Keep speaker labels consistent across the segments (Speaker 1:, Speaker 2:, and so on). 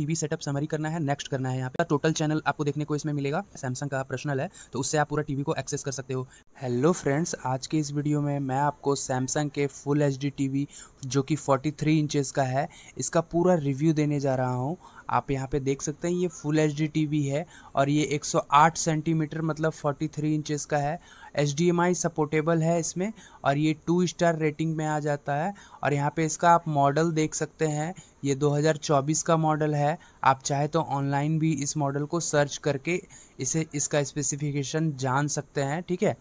Speaker 1: TV setup summary करना है next करना है यहाँ पे टोटल चैनल आपको देखने को इसमें मिलेगा सैमसंग का पर्सनल है तो उससे आप पूरा टीवी को एक्सेस कर सकते हो हेलो फ्रेंड्स आज के इस वीडियो में मैं आपको सैमसंग के फुल एच टीवी जो कि 43 इंचेज का है इसका पूरा रिव्यू देने जा रहा हूँ आप यहाँ पे देख सकते हैं ये फुल एच टीवी है और ये 108 सेंटीमीटर मतलब 43 इंचेस का है एच सपोर्टेबल है इसमें और ये टू स्टार रेटिंग में आ जाता है और यहाँ पे इसका आप मॉडल देख सकते हैं ये 2024 का मॉडल है आप चाहे तो ऑनलाइन भी इस मॉडल को सर्च करके इसे इसका स्पेसिफिकेशन जान सकते हैं ठीक है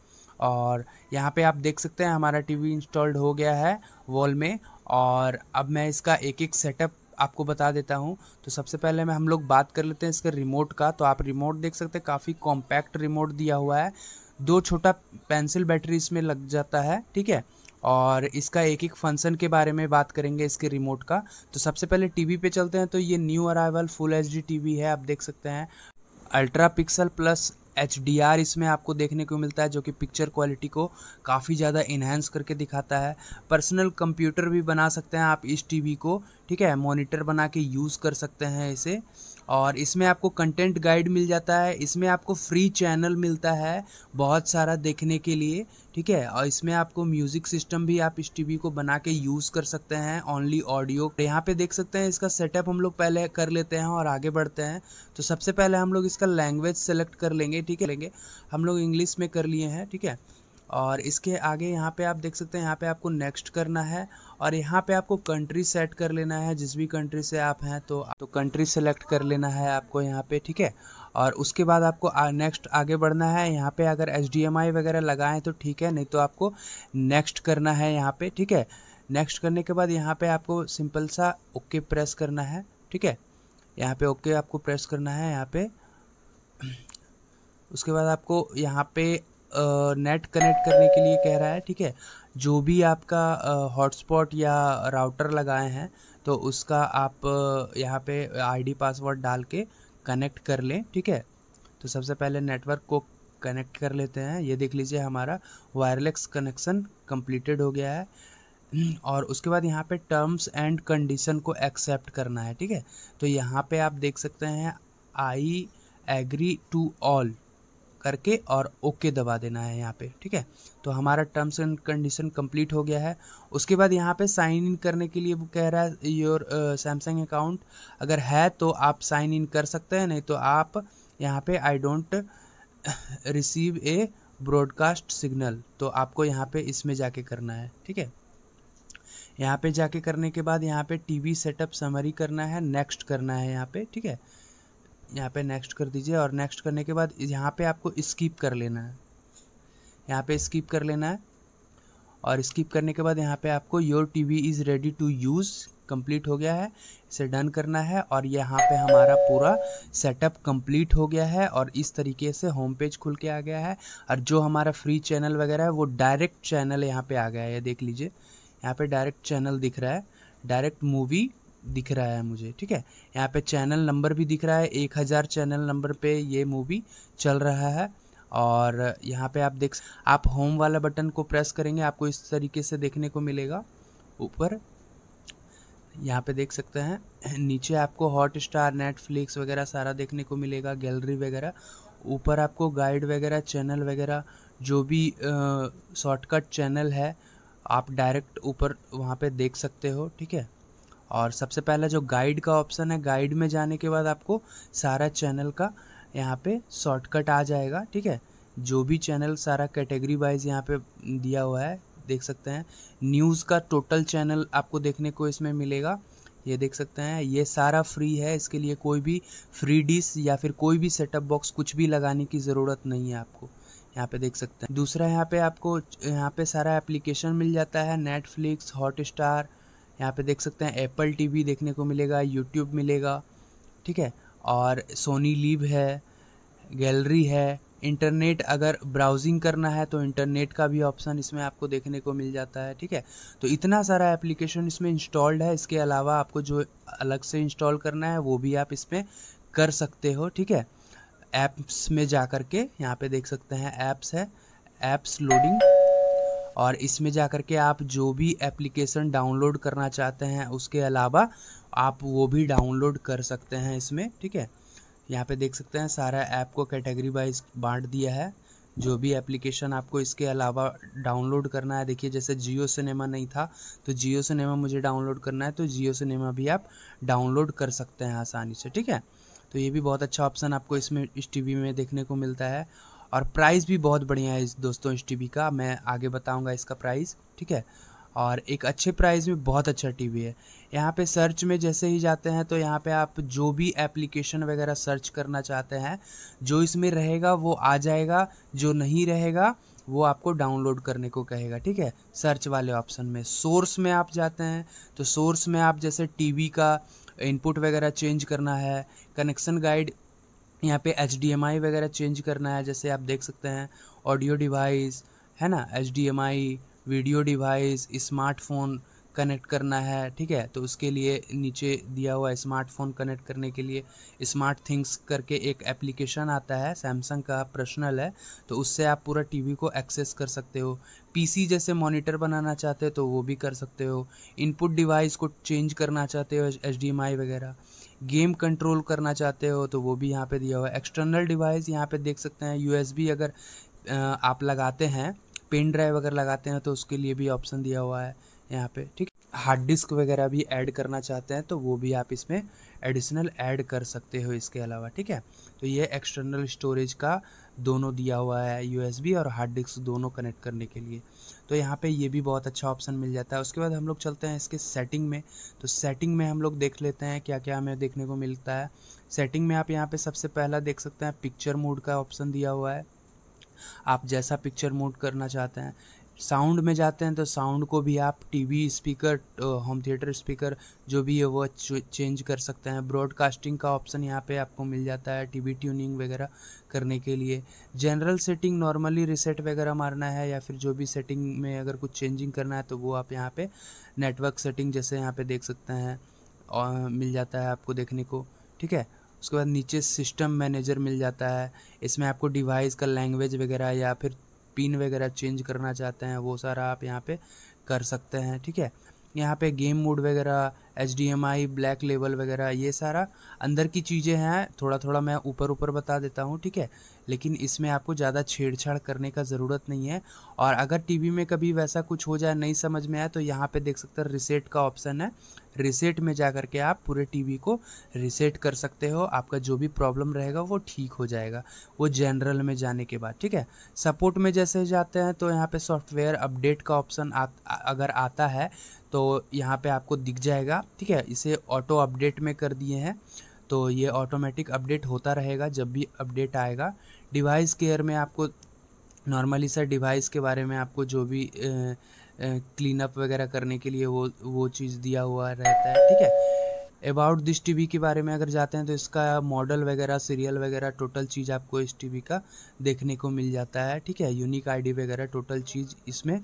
Speaker 1: और यहाँ पे आप देख सकते हैं हमारा टीवी इंस्टॉल्ड हो गया है वॉल में और अब मैं इसका एक एक सेटअप आपको बता देता हूँ तो सबसे पहले मैं हम लोग बात कर लेते हैं इसके रिमोट का तो आप रिमोट देख सकते हैं काफ़ी कॉम्पैक्ट रिमोट दिया हुआ है दो छोटा पेंसिल बैटरी इसमें लग जाता है ठीक है और इसका एक एक फंक्शन के बारे में बात करेंगे इसके रिमोट का तो सबसे पहले टीवी पे चलते हैं तो ये new arrival full H TV है आप देख सकते हैं ultra pixel plus H D R इसमें आपको देखने को मिलता है जो कि पिक्चर क्वालिटी को काफ़ी ज़्यादा इन्हेंस करके दिखाता है पर्सनल कंप्यूटर भी बना सकते हैं आप इस टीवी को ठीक है मॉनिटर बना के यूज़ कर सकते हैं इसे और इसमें आपको कंटेंट गाइड मिल जाता है इसमें आपको फ्री चैनल मिलता है बहुत सारा देखने के लिए ठीक है और इसमें आपको म्यूज़िक सिस्टम भी आप इस टीवी को बना के यूज़ कर सकते हैं ओनली ऑडियो तो यहाँ पे देख सकते हैं इसका सेटअप हम लोग पहले कर लेते हैं और आगे बढ़ते हैं तो सबसे पहले हम लोग इसका लैंग्वेज सेलेक्ट कर लेंगे ठीक है लेंगे हम लोग इंग्लिश में कर लिए हैं ठीक है और इसके आगे यहाँ पे आप देख सकते हैं यहाँ पे आपको नेक्स्ट करना है और यहाँ पे आपको कंट्री सेट कर लेना है जिस भी कंट्री से आप हैं तो तो कंट्री सेलेक्ट कर लेना है आपको यहाँ पे ठीक है और उसके बाद आपको नेक्स्ट आगे बढ़ना है यहाँ पे अगर एच वगैरह लगाएं तो ठीक है नहीं तो आपको नेक्स्ट करना है यहाँ पे ठीक है नेक्स्ट करने के बाद यहाँ पे आपको सिंपल सा ओके प्रेस करना है ठीक है यहाँ पे ओके आपको प्रेस करना है यहाँ पे उसके बाद आपको यहाँ पे नेट कनेक्ट करने के लिए कह रहा है ठीक है जो भी आपका हॉटस्पॉट या राउटर लगाए हैं तो उसका आप यहाँ पे आईडी पासवर्ड डाल के कनेक्ट कर लें ठीक है तो सबसे पहले नेटवर्क को कनेक्ट कर लेते हैं ये देख लीजिए हमारा वायरलेस कनेक्शन कंप्लीटेड हो गया है और उसके बाद यहाँ पे टर्म्स एंड कंडीशन को एक्सेप्ट करना है ठीक है तो यहाँ पे आप देख सकते हैं आई एग्री टू ऑल करके और ओके दबा देना है यहाँ पे ठीक है तो हमारा टर्म्स एंड कंडीशन कंप्लीट हो गया है उसके बाद यहाँ पे साइन इन करने के लिए वो कह रहा है योर सैमसंग अकाउंट अगर है तो आप साइन इन कर सकते हैं नहीं तो आप यहाँ पे I don't receive a broadcast signal तो आपको यहाँ पे इसमें जाके करना है ठीक है यहाँ पे जाके करने के बाद यहाँ पे टीवी सेटअप समरी करना है नेक्स्ट करना है यहाँ पे ठीक है यहाँ पे नेक्स्ट कर दीजिए और नेक्स्ट करने के बाद यहाँ पे आपको स्किप कर लेना है यहाँ पे स्किप कर लेना है और स्किप करने के बाद यहाँ पे आपको your TV is ready to use complete हो गया है इसे डन करना है और यहाँ पे हमारा पूरा सेटअप कंप्लीट हो गया है और इस तरीके से होम पेज खुल के आ गया है और जो हमारा फ्री चैनल वगैरह है वो डायरेक्ट चैनल यहाँ पे आ गया है ये देख लीजिए यहाँ पे डायरेक्ट चैनल दिख रहा है डायरेक्ट मूवी दिख रहा है मुझे ठीक है यहाँ पे चैनल नंबर भी दिख रहा है एक हज़ार चैनल नंबर पे ये मूवी चल रहा है और यहाँ पे आप देख आप होम वाला बटन को प्रेस करेंगे आपको इस तरीके से देखने को मिलेगा ऊपर यहाँ पे देख सकते हैं नीचे आपको हॉट स्टार नेटफ्लिक्स वगैरह सारा देखने को मिलेगा गैलरी वगैरह ऊपर आपको गाइड वगैरह चैनल वगैरह जो भी शॉर्टकट चैनल है आप डायरेक्ट ऊपर वहाँ पे देख सकते हो ठीक है और सबसे पहला जो गाइड का ऑप्शन है गाइड में जाने के बाद आपको सारा चैनल का यहाँ पे शॉर्टकट आ जाएगा ठीक है जो भी चैनल सारा कैटेगरी वाइज यहाँ पे दिया हुआ है देख सकते हैं न्यूज़ का टोटल चैनल आपको देखने को इसमें मिलेगा ये देख सकते हैं ये सारा फ्री है इसके लिए कोई भी फ्री डिश या फिर कोई भी सेटअप बॉक्स कुछ भी लगाने की ज़रूरत नहीं है आपको यहाँ पे देख सकते हैं दूसरा यहाँ पे आपको यहाँ पे सारा एप्लीकेशन मिल जाता है नेटफ्लिक्स हॉट स्टार यहाँ पे देख सकते हैं एप्पल टीवी देखने को मिलेगा यूट्यूब मिलेगा ठीक है और सोनी लीव है गैलरी है इंटरनेट अगर ब्राउजिंग करना है तो इंटरनेट का भी ऑप्शन इसमें आपको देखने को मिल जाता है ठीक है तो इतना सारा एप्लीकेशन इसमें इंस्टॉल्ड है इसके अलावा आपको जो अलग से इंस्टॉल करना है वो भी आप इसमें कर सकते हो ठीक है ऐप्स में जा कर के यहाँ पे देख सकते हैं ऐप्स है ऐप्स लोडिंग और इसमें जा कर के आप जो भी एप्लीकेशन डाउनलोड करना चाहते हैं उसके अलावा आप वो भी डाउनलोड कर सकते हैं इसमें ठीक है यहाँ पे देख सकते हैं सारा ऐप को कैटेगरी वाइज बांट दिया है जो भी एप्लीकेशन आपको इसके अलावा डाउनलोड करना है देखिए जैसे जियो सिनेमा नहीं था तो जियो सिनेमा मुझे डाउनलोड करना है तो जियो सिनेमा भी आप डाउनलोड कर सकते हैं आसानी से ठीक है तो ये भी बहुत अच्छा ऑप्शन आपको इसमें इस टीवी में देखने को मिलता है और प्राइस भी बहुत बढ़िया है इस दोस्तों इस टीवी का मैं आगे बताऊंगा इसका प्राइस ठीक है और एक अच्छे प्राइस में बहुत अच्छा टीवी है यहाँ पे सर्च में जैसे ही जाते हैं तो यहाँ पे आप जो भी एप्लीकेशन वगैरह सर्च करना चाहते हैं जो इसमें रहेगा वो आ जाएगा जो नहीं रहेगा वो आपको डाउनलोड करने को कहेगा ठीक है सर्च वाले ऑप्शन में सोर्स में आप जाते हैं तो सोर्स में आप जैसे टीवी का इनपुट वगैरह चेंज करना है कनेक्शन गाइड यहाँ पे एच वगैरह चेंज करना है जैसे आप देख सकते हैं ऑडियो डिवाइस है ना H video device smartphone connect करना है ठीक है तो उसके लिए नीचे दिया हुआ स्मार्टफोन कनेक्ट करने के लिए स्मार्ट थिंग्स करके एक एप्लीकेशन आता है सैमसंग का पर्सनल है तो उससे आप पूरा टीवी को एक्सेस कर सकते हो पीसी जैसे मॉनिटर बनाना चाहते हो तो वो भी कर सकते हो इनपुट डिवाइस को चेंज करना चाहते हो एच वगैरह गेम कंट्रोल करना चाहते हो तो वो भी यहाँ पे दिया हुआ है एक्सटर्नल डिवाइस यहाँ पे देख सकते हैं यूएसबी अगर आप लगाते हैं पेन ड्राइव अगर लगाते हैं तो उसके लिए भी ऑप्शन दिया हुआ है यहाँ पे ठीक है हार्ड डिस्क वगैरह भी ऐड करना चाहते हैं तो वो भी आप इसमें एडिशनल ऐड कर सकते हो इसके अलावा ठीक है तो ये एक्सटर्नल स्टोरेज का दोनों दिया हुआ है यूएसबी और हार्ड डिस्क दोनों कनेक्ट करने के लिए तो यहाँ पे ये भी बहुत अच्छा ऑप्शन मिल जाता है उसके बाद हम लोग चलते हैं इसके सेटिंग में तो सेटिंग में हम लोग देख लेते हैं क्या क्या हमें देखने को मिलता है सेटिंग में आप यहाँ पर सबसे पहला देख सकते हैं पिक्चर मोड का ऑप्शन दिया हुआ है आप जैसा पिक्चर मोड करना चाहते हैं साउंड में जाते हैं तो साउंड को भी आप TV speaker home theatre speaker जो भी है वो चेंज कर सकते हैं ब्रॉडकास्टिंग का ऑप्शन यहाँ पे आपको मिल जाता है टीवी ट्यूनिंग वगैरह करने के लिए जनरल सेटिंग नॉर्मली रिसेट वगैरह मारना है या फिर जो भी सेटिंग में अगर कुछ चेंजिंग करना है तो वो आप यहाँ पर नेटवर्क सेटिंग जैसे यहाँ पर देख सकते हैं और मिल जाता है आपको देखने को ठीक है उसके बाद नीचे सिस्टम मैनेजर मिल जाता है इसमें आपको डिवाइस का लैंग्वेज वगैरह या फिर पिन वगैरह चेंज करना चाहते हैं वो सारा आप यहाँ पे कर सकते हैं ठीक है यहाँ पे गेम मोड वगैरह एच ब्लैक लेवल वगैरह ये सारा अंदर की चीज़ें हैं थोड़ा थोड़ा मैं ऊपर ऊपर बता देता हूँ ठीक है लेकिन इसमें आपको ज़्यादा छेड़छाड़ करने का ज़रूरत नहीं है और अगर टीवी में कभी वैसा कुछ हो जाए नहीं समझ में आए तो यहाँ पे देख सकते हैं रिसेट का ऑप्शन है रिसेट में जा करके आप पूरे टीवी को रिसेट कर सकते हो आपका जो भी प्रॉब्लम रहेगा वो ठीक हो जाएगा वो जनरल में जाने के बाद ठीक है सपोर्ट में जैसे जाते हैं तो यहाँ पे सॉफ्टवेयर अपडेट का ऑप्शन अगर आता है तो यहाँ पे आपको दिख जाएगा ठीक है इसे ऑटो अपडेट में कर दिए हैं तो ये ऑटोमेटिक अपडेट होता रहेगा जब भी अपडेट आएगा डिवाइस केयर में आपको नॉर्मली सर डिवाइस के बारे में आपको जो भी क्लीन अप वगैरह करने के लिए वो वो चीज़ दिया हुआ रहता है ठीक है अबाउट दिस टीवी के बारे में अगर जाते हैं तो इसका मॉडल वगैरह सीरियल वगैरह टोटल चीज़ आपको इस टीवी का देखने को मिल जाता है ठीक है यूनिक आईडी वगैरह टोटल चीज़ इसमें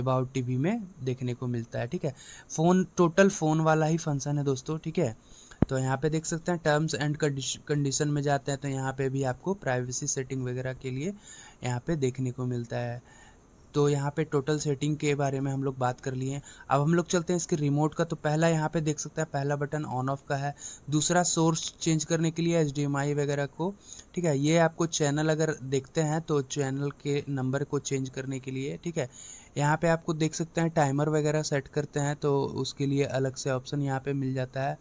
Speaker 1: अबाउट टीवी में देखने को मिलता है ठीक है फ़ोन टोटल फ़ोन वाला ही फंक्शन है दोस्तों ठीक है तो यहाँ पे देख सकते हैं टर्म्स एंड कंडीशन में जाते हैं तो यहाँ पे भी आपको प्राइवेसी सेटिंग वगैरह के लिए यहाँ पे देखने को मिलता है तो यहाँ पे टोटल सेटिंग के बारे में हम लोग बात कर लिए अब हम लोग चलते हैं इसके रिमोट का तो पहला यहाँ पे देख सकते हैं पहला बटन ऑन ऑफ का है दूसरा सोर्स चेंज करने के लिए एच वगैरह को ठीक है ये आपको चैनल अगर देखते हैं तो चैनल के नंबर को चेंज करने के लिए ठीक है यहाँ पे आपको देख सकते हैं टाइमर वगैरह सेट करते हैं तो उसके लिए अलग से ऑप्शन यहाँ पे मिल जाता है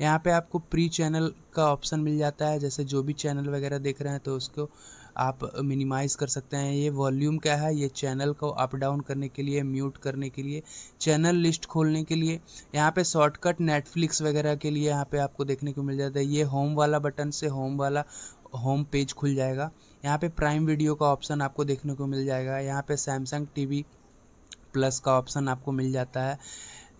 Speaker 1: यहाँ पे आपको प्री चैनल का ऑप्शन मिल जाता है जैसे जो भी चैनल वगैरह देख रहे हैं तो उसको आप मिनिमाइज़ कर सकते हैं ये वॉल्यूम क्या है ये चैनल को अप डाउन करने के लिए म्यूट करने के लिए चैनल लिस्ट खोलने के लिए यहाँ पे शॉर्टकट नेटफ्लिक्स वगैरह के लिए यहाँ पे आपको देखने को मिल जाता है ये होम वाला बटन से होम वाला होम पेज खुल जाएगा यहाँ पे प्राइम वीडियो का ऑप्शन आपको देखने को मिल जाएगा यहाँ पे सैमसंग टी प्लस का ऑप्शन आपको मिल जाता है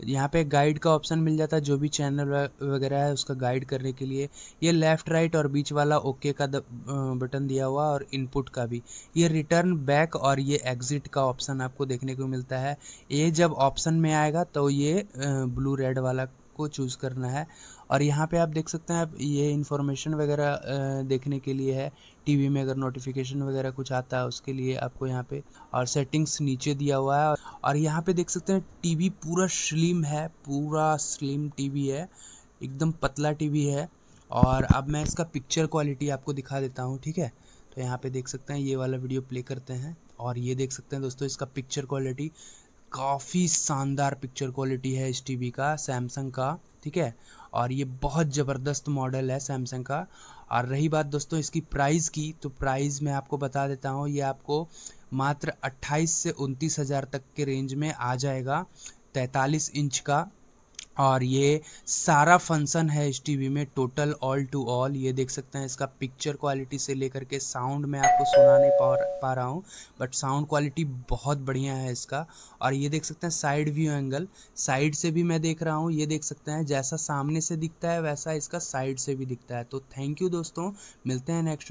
Speaker 1: यहाँ पे गाइड का ऑप्शन मिल जाता है जो भी चैनल वगैरह है उसका गाइड करने के लिए ये लेफ़्ट राइट और बीच वाला ओके का बटन दिया हुआ और इनपुट का भी ये रिटर्न बैक और ये एग्ज़िट का ऑप्शन आपको देखने को मिलता है ये जब ऑप्शन में आएगा तो ये ब्लू रेड वाला को चूज़ करना है और यहाँ पे आप देख सकते हैं आप ये इन्फॉर्मेशन वगैरह देखने के लिए है टीवी में अगर नोटिफिकेशन वगैरह कुछ आता है उसके लिए आपको यहाँ पे और सेटिंग्स नीचे दिया हुआ है और यहाँ पे देख सकते हैं टीवी पूरा स्लिम है पूरा स्लिम टीवी है एकदम पतला टीवी है और अब मैं इसका पिक्चर क्वालिटी आपको दिखा देता हूँ ठीक है तो यहाँ पे देख सकते हैं ये वाला वीडियो प्ले करते हैं और ये देख सकते हैं दोस्तों इसका पिक्चर क्वालिटी काफ़ी शानदार पिक्चर क्वालिटी है इस टीवी का सैमसंग का ठीक है और ये बहुत ज़बरदस्त मॉडल है सैमसंग का और रही बात दोस्तों इसकी प्राइस की तो प्राइस मैं आपको बता देता हूँ ये आपको मात्र 28 से उनतीस हज़ार तक के रेंज में आ जाएगा 43 इंच का और ये सारा फंक्शन है इस टी में टोटल ऑल टू ऑल ये देख सकते हैं इसका पिक्चर क्वालिटी से लेकर के साउंड मैं आपको सुना नहीं पा पा रहा हूँ बट साउंड क्वालिटी बहुत बढ़िया है इसका और ये देख सकते हैं साइड व्यू एंगल साइड से भी मैं देख रहा हूँ ये देख सकते हैं जैसा सामने से दिखता है वैसा इसका साइड से भी दिखता है तो थैंक यू दोस्तों मिलते हैं नेक्स्ट